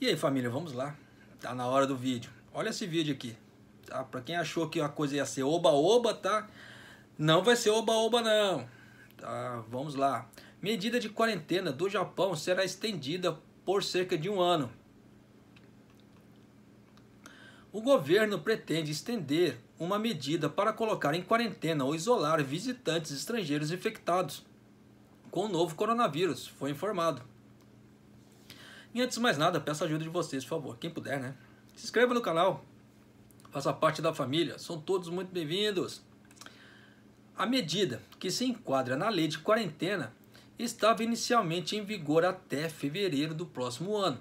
E aí família, vamos lá. Tá na hora do vídeo. Olha esse vídeo aqui. Tá? Pra quem achou que a coisa ia ser oba-oba, tá? Não vai ser oba-oba não. Tá? Vamos lá. Medida de quarentena do Japão será estendida por cerca de um ano. O governo pretende estender uma medida para colocar em quarentena ou isolar visitantes estrangeiros infectados com o novo coronavírus, foi informado. E antes de mais nada, peço a ajuda de vocês, por favor, quem puder, né? Se inscreva no canal, faça parte da família, são todos muito bem-vindos. A medida que se enquadra na lei de quarentena estava inicialmente em vigor até fevereiro do próximo ano,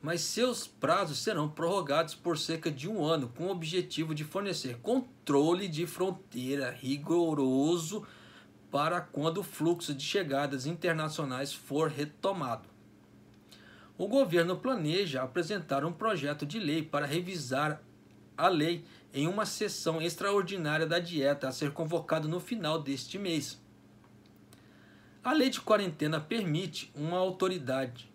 mas seus prazos serão prorrogados por cerca de um ano, com o objetivo de fornecer controle de fronteira rigoroso para quando o fluxo de chegadas internacionais for retomado. O governo planeja apresentar um projeto de lei para revisar a lei em uma sessão extraordinária da dieta a ser convocada no final deste mês. A lei de quarentena permite uma autoridade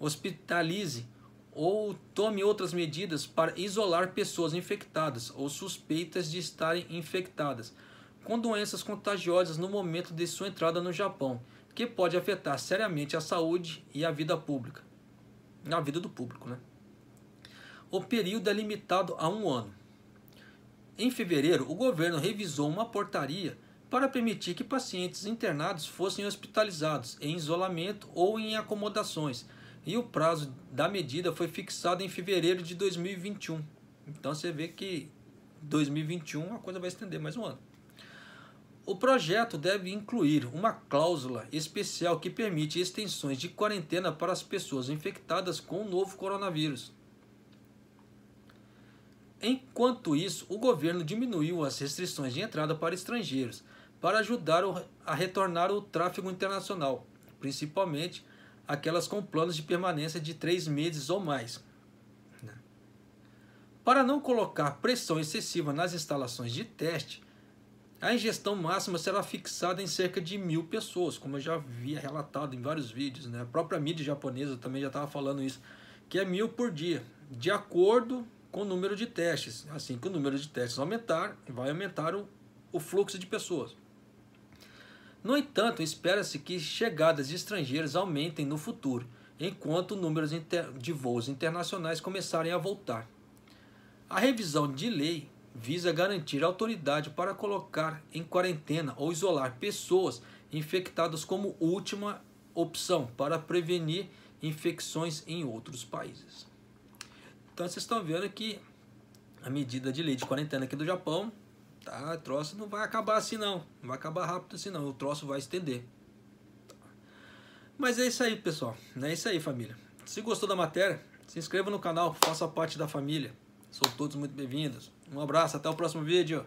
hospitalize ou tome outras medidas para isolar pessoas infectadas ou suspeitas de estarem infectadas com doenças contagiosas no momento de sua entrada no Japão, que pode afetar seriamente a saúde e a vida pública na vida do público. Né? O período é limitado a um ano. Em fevereiro, o governo revisou uma portaria para permitir que pacientes internados fossem hospitalizados em isolamento ou em acomodações, e o prazo da medida foi fixado em fevereiro de 2021. Então você vê que 2021 a coisa vai estender mais um ano. O projeto deve incluir uma cláusula especial que permite extensões de quarentena para as pessoas infectadas com o novo coronavírus. Enquanto isso, o governo diminuiu as restrições de entrada para estrangeiros para ajudar a retornar o tráfego internacional, principalmente aquelas com planos de permanência de três meses ou mais. Para não colocar pressão excessiva nas instalações de teste, a ingestão máxima será fixada em cerca de mil pessoas, como eu já havia relatado em vários vídeos. Né? A própria mídia japonesa também já estava falando isso, que é mil por dia, de acordo com o número de testes. Assim que o número de testes aumentar, vai aumentar o, o fluxo de pessoas. No entanto, espera-se que chegadas de estrangeiros aumentem no futuro, enquanto números de voos internacionais começarem a voltar. A revisão de lei visa garantir autoridade para colocar em quarentena ou isolar pessoas infectadas como última opção para prevenir infecções em outros países. Então vocês estão vendo que a medida de lei de quarentena aqui do Japão, tá, o troço não vai acabar assim não, não vai acabar rápido assim não, o troço vai estender. Mas é isso aí, pessoal. É isso aí, família. Se gostou da matéria, se inscreva no canal, faça parte da família. São todos muito bem-vindos. Um abraço, até o próximo vídeo.